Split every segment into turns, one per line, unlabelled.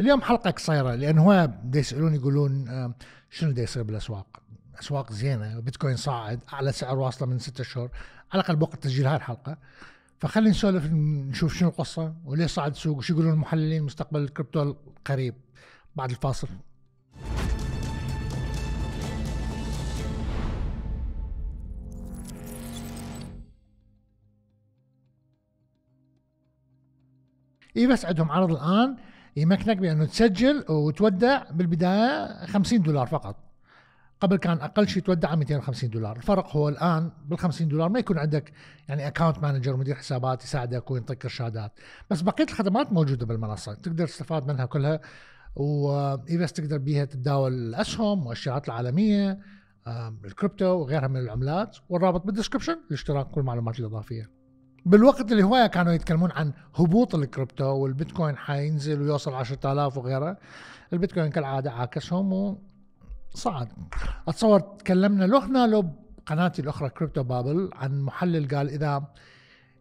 اليوم حلقه قصيره لان هو بده يسالون يقولون آه، شنو بده يصير بالاسواق اسواق زينه بيتكوين صاعد اعلى سعر واصله من ستة اشهر على الاقل بوقت تسجيل هاي الحلقه فخلينا نسولف نشوف شنو القصه وليش صعد السوق وشو يقولون المحللين مستقبل الكريبتو القريب بعد الفاصل اي بس عندهم عرض الان يمكنك بانه تسجل وتودع بالبدايه 50 دولار فقط قبل كان اقل شيء تودع 250 دولار الفرق هو الان بال 50 دولار ما يكون عندك يعني اكاونت مانجر مدير حسابات يساعدك وينطيك ارشادات بس بقيه الخدمات موجوده بالمنصه تقدر تستفاد منها كلها واذا تقدر بيها تتداول الاسهم والشيرات العالميه الكريبتو وغيرها من العملات والرابط بالدسكربشن لاشتراك كل المعلومات الاضافيه بالوقت اللي هوايه كانوا يتكلمون عن هبوط الكريبتو والبيتكوين حينزل ويوصل 10000 وغيره البيتكوين كالعاده عاكسهم وصعد اتصور تكلمنا لهنا هنا له بقناتي الاخرى كريبتو بابل عن محلل قال اذا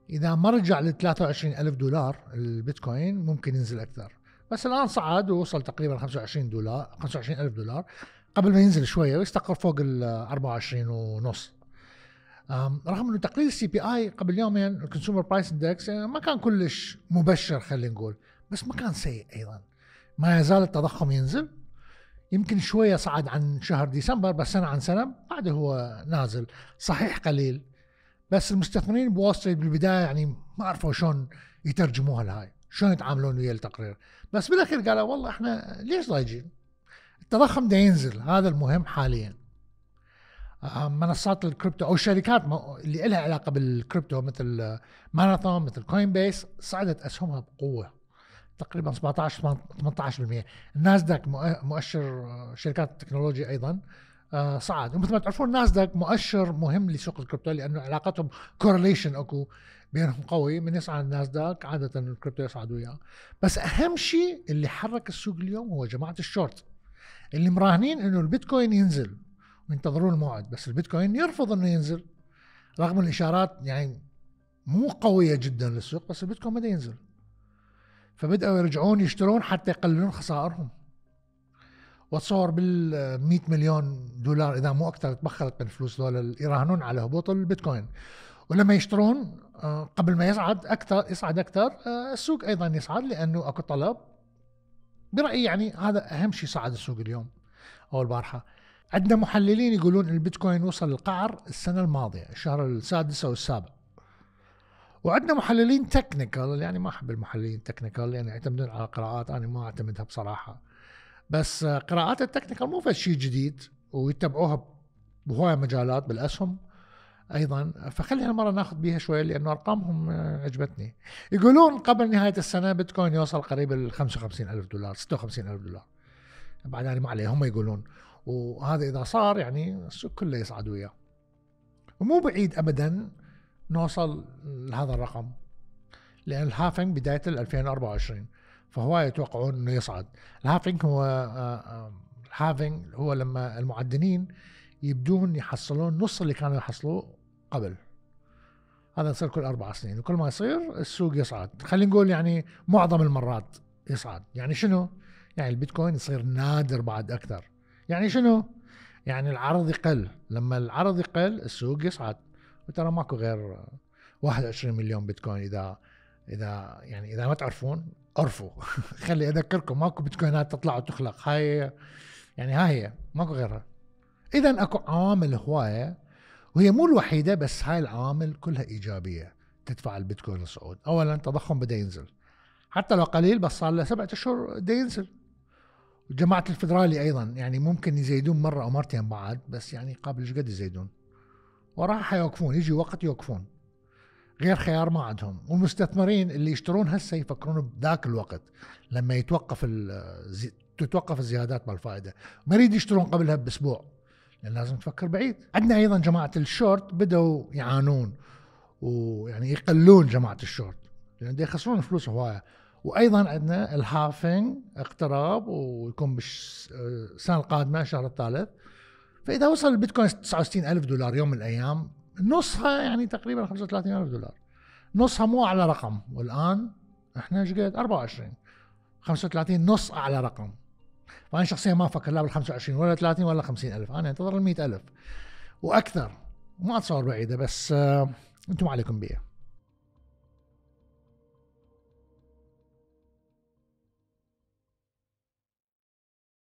اذا ما رجع ل 23 الف دولار البيتكوين ممكن ينزل اكثر بس الان صعد ووصل تقريبا 25 دولار 25 الف دولار قبل ما ينزل شويه ويستقر فوق ال 24 ونص رغم انه تقرير السي بي اي قبل يومين الكونسيومر برايس اندكس ما كان كلش مبشر خلينا نقول بس ما كان سيء ايضا ما يزال التضخم ينزل يمكن شويه صعد عن شهر ديسمبر بس سنه عن سنه بعده هو نازل صحيح قليل بس المستثمرين بوول ستريت بالبدايه يعني ما عرفوا شلون يترجموها لهاي شلون يتعاملون ويا التقرير بس بالاخير قالوا والله احنا ليش ضايجين التضخم ده ينزل هذا المهم حاليا آه، منصات الكريبتو او الشركات اللي لها علاقه بالكريبتو مثل آه، ماراثون مثل كوين بيس صعدت اسهمها بقوه تقريبا 17 18% الناسداك مؤشر آه، شركات التكنولوجيا ايضا صعد ومثل ما تعرفون ناسداك مؤشر مهم لسوق الكريبتو لانه علاقتهم كورليشن اكو بينهم قوي من يصعد الناسداك عاده الكريبتو يصعد وياه بس اهم شيء اللي حرك السوق اليوم هو جماعه الشورت اللي مراهنين انه البيتكوين ينزل وينتظرون الموعد بس البيتكوين يرفض انه ينزل رغم الاشارات يعني مو قويه جدا للسوق بس البيتكوين بدا ينزل فبداوا يرجعون يشترون حتى يقللون خسائرهم واتصور بال 100 مليون دولار اذا مو اكثر تبخرت من فلوس دول يراهنون على هبوط البيتكوين ولما يشترون آه، قبل ما يصعد اكثر يصعد اكثر آه، السوق ايضا يصعد لانه اكو طلب برايي يعني هذا اهم شيء صعد السوق اليوم او البارحه عندنا محللين يقولون ان البيتكوين وصل القعر السنه الماضيه الشهر السادس او السابع وعندنا محللين تكنيكال يعني ما احب المحللين التكنيكال لان يعني يعتمدون على قراءات انا ما اعتمدها بصراحه بس قراءات التكنيكال مو شيء جديد ويتبعوها بهواية مجالات بالاسهم ايضا فخلي هالمره ناخذ بيها شويه لانه ارقامهم عجبتني يقولون قبل نهايه السنه بيتكوين يوصل قريب ال 55 الف دولار 56 الف دولار بعد يعني ما عليه هم يقولون وهذا اذا صار يعني السوق كله يصعد وياه ومو بعيد ابدا نوصل لهذا الرقم لان الهافنج بدايه 2024 فهو يتوقعون انه يصعد الهافنج هو آه، آه، الهافنج هو لما المعدنين يبدون يحصلون نص اللي كانوا يحصلوه قبل هذا يصير كل اربع سنين وكل ما يصير السوق يصعد خلينا نقول يعني معظم المرات يصعد يعني شنو يعني البيتكوين يصير نادر بعد اكثر يعني شنو؟ يعني العرض يقل لما العرض يقل السوق يصعد وترى ماكو غير 21 مليون بيتكوين اذا اذا يعني اذا ما تعرفون عرفوا خلي اذكركم ماكو بيتكوينات تطلع وتخلق هاي يعني ها هي ماكو غيرها اذا اكو عوامل هوايه وهي مو الوحيده بس هاي العوامل كلها ايجابيه تدفع البيتكوين للصعود اولا التضخم بدا ينزل حتى لو قليل بس صار له سبعة اشهر بدا ينزل جماعة الفدرالي أيضا يعني ممكن يزيدون مرة أو مرتين بعد بس يعني قابل ايش قد يزيدون وراح حيوقفون يجي وقت يوقفون غير خيار ما عندهم والمستثمرين اللي يشترون هسه يفكرون بذاك الوقت لما يتوقف تتوقف الزيادات مال الفائده ما يريد يشترون قبلها باسبوع لان لازم تفكر بعيد عندنا ايضا جماعه الشورت بداوا يعانون ويعني يقلون جماعه الشورت لان يخسرون فلوس هوايه وايضا عندنا الهافنج اقتراب ويكون بالسنه آه، القادمه الشهر الثالث فاذا وصل البيتكوين 69 الف دولار يوم من الايام نصها يعني تقريبا 35 الف دولار نصها مو اعلى رقم والان احنا ايش قد 24 35 نص اعلى رقم فانا شخصيا ما افكر لا بال 25 ولا 30 ولا 50 الف انا انتظر ال 100 الف واكثر ما اتصور بعيده بس آه، انتم عليكم بيها